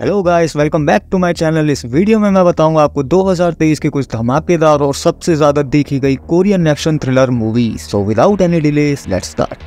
hello guys welcome back to my channel इस वीडियो में मैं बताऊंगा आपको 2023 के कुछ धमाकेदार और सबसे ज्यादा देखी गई Korean action thriller movie so without any delay let's start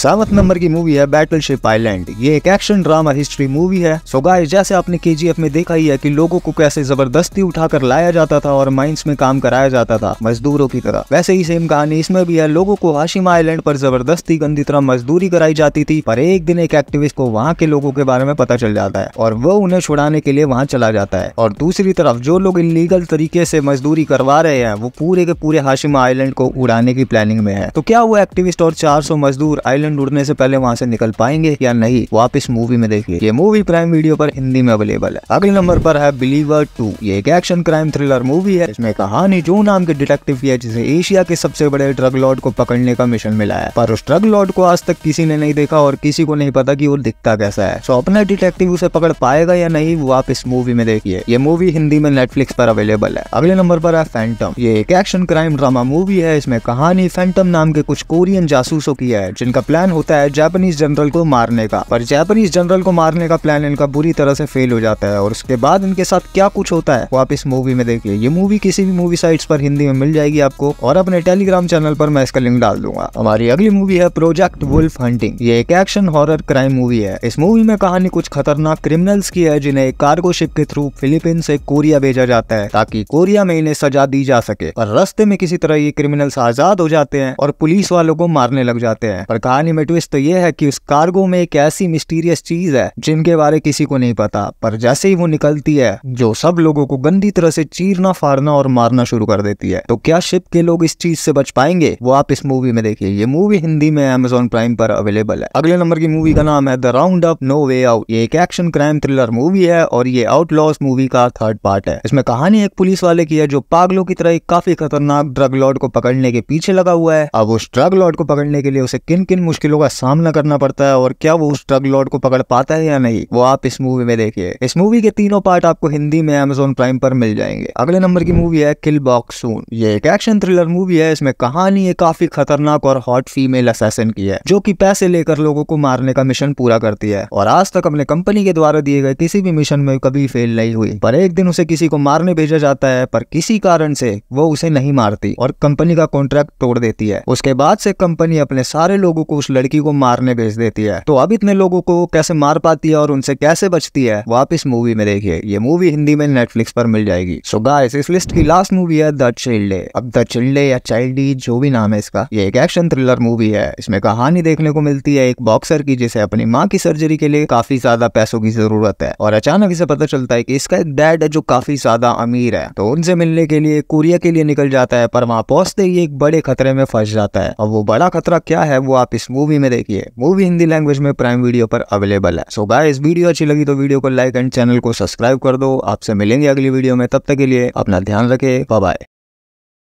seventh number की मूवी है बैटल शिप आईलैंड ये एक एक्शन ड्रामा हिस्ट्री मूवी है सो गाइस जैसे आपने के में देखा ही है कि लोगों को कैसे जबरदस्ती उठाकर लाया जाता था और माइंस में काम कराया जाता था मजदूरों की तरह वैसे ही सेम कहानी इसमें भी है लोगों को हाशिमा आईलैंड पर जबरदस्ती गंदी तरह मजदूरी कराई जाती थी पर एक दिन एक एक्टिविस्ट को वहाँ के लोगों के बारे में पता चल जाता है और वो उन्हें छुड़ाने के लिए वहाँ चला जाता है और दूसरी तरफ जो लोग इलीगल तरीके से मजदूरी करवा रहे हैं वो पूरे के पूरे हाशिम आईलैंड को उड़ाने की प्लानिंग में है तो क्या वो एक्टिविस्ट और चार मजदूर आईलैंड लोकेशन ढूंढने से पहले वहाँ से निकल पाएंगे या नहीं वो आप इस मूवी में देखिए ये मूवी प्राइम वीडियो पर हिंदी में अवेलेबल है अगले नंबर पर है बिलीवर टू ये एक एक्शन क्राइम थ्रिलर मूवी है इसमें कहानी जो नाम के डिटेक्टिव की है जिसे एशिया के सबसे बड़े ड्रग लॉर्ड को पकड़ने का मिशन मिला है पर उस ड्रग लॉर्ड को आज तक किसी ने नहीं देखा और किसी को नहीं पता की वो दिखता कैसा है सो अपना डिटेक्टिव उसे पकड़ पाएगा या नहीं वो आप इस मूवी में देखिए ये मूवी हिंदी में नेटफ्लिक्स पर अवेलेबल है अगले नंबर पर है फैंटम ये एक एक्शन क्राइम ड्रामा मूवी है इसमें कहानी फैंटम नाम के कुछ कोरियन जासूसों की है जिनका प्लान प्लान होता है जापानीज जनरल को मारने का पर जापानीज जनरल को मारने का प्लान इनका बुरी तरह से फेल हो जाता है और उसके बाद इनके साथ क्या कुछ होता है वो आप इस मूवी में देखिए ये मूवी किसी भी मूवी साइट्स पर हिंदी में मिल जाएगी आपको और अपने टेलीग्राम चैनल पर मैं इसका लिंक डाल दूंगा हमारी अगली मूवी है प्रोजेक्ट वुल्फ हंटिंग ये एक एक्शन हॉरर क्राइम मूवी है इस मूवी में कहानी कुछ खतरनाक क्रिमिनल्स की है जिन्हें एक कार्गो शिप के थ्रू फिलीपींस से कोरिया भेजा जाता है ताकि कोरिया में इन्हें सजा दी जा सके पर रस्ते में किसी तरह ये क्रिमिनल्स आजाद हो जाते हैं और पुलिस वालों को मारने लग जाते हैं पर कहानी कहानी में ट्विस्ट तो ये है कि उस कार्गो में एक ऐसी मिस्टीरियस चीज है जिनके बारे किसी को नहीं पता पर जैसे ही वो निकलती है जो सब लोगों को गंदी तरह से चीरना फाड़ना और मारना शुरू कर देती है तो क्या शिप के लोग इस चीज से बच पाएंगे वो आप इस मूवी में देखिए ये मूवी हिंदी में अमेजोन प्राइम पर अवेलेबल है अगले नंबर की मूवी का नाम है The Roundup No Way Out ये एक एक्शन क्राइम थ्रिलर मूवी है और ये आउटलॉस मूवी का थर्ड पार्ट है इसमें कहानी एक पुलिस वाले की है जो पागलों की तरह एक काफी खतरनाक ड्रग लॉर्ड को पकड़ने के पीछे लगा हुआ है अब उस ड्रग लॉर्ड को पकड़ने के लिए उसे किन किन मुश्किल मुश्किलों का सामना करना पड़ता है और क्या वो उस ड्रग लॉर्ड को पकड़ पाता है या नहीं वो आप इस मूवी में देखिए इस मूवी के तीनों पार्ट आपको हिंदी में अमेजोन प्राइम पर मिल जाएंगे अगले नंबर की मूवी है किल बॉक्स सून ये एक एक्शन थ्रिलर मूवी है इसमें कहानी है काफी खतरनाक और हॉट फीमेल असेसन की है जो की पैसे लेकर लोगों को मारने का मिशन पूरा करती है और आज तक अपने कंपनी के द्वारा दिए गए किसी भी मिशन में कभी फेल नहीं हुई पर एक दिन उसे किसी को मारने भेजा जाता है पर किसी कारण से वो उसे नहीं मारती और कंपनी का कॉन्ट्रैक्ट तोड़ देती है उसके बाद से कंपनी अपने सारे लोगों को उस लड़की को मारने भेज देती है तो अब इतने लोगों को कैसे मार पाती है और उनसे कैसे बचती है वो आप इस मूवी में देखिए ये मूवी हिंदी में नेटफ्लिक्स पर मिल जाएगी सो so गाइस इस लिस्ट की लास्ट मूवी है द चिल्डे अब द चिल्डे या चाइल्ड जो भी नाम है इसका ये एक एक्शन थ्रिलर मूवी है इसमें कहानी देखने को मिलती है एक बॉक्सर की जिसे अपनी माँ की सर्जरी के लिए काफी ज्यादा पैसों की जरूरत है और अचानक इसे पता चलता है की इसका एक डैड है जो काफी ज्यादा अमीर है तो उनसे मिलने के लिए कोरिया के लिए निकल जाता है पर वहां पहुंचते ही एक बड़े खतरे में फंस जाता है और वो बड़ा खतरा क्या है वो आप इस मूवी मूवी में देखिए मूवी हिंदी लैंग्वेज में प्राइम वीडियो पर अवेलेबल है सो गाइस वीडियो अच्छी लगी तो वीडियो को लाइक एंड चैनल को सब्सक्राइब कर दो आपसे मिलेंगे अगली वीडियो में तब तक के लिए अपना ध्यान रखें बाय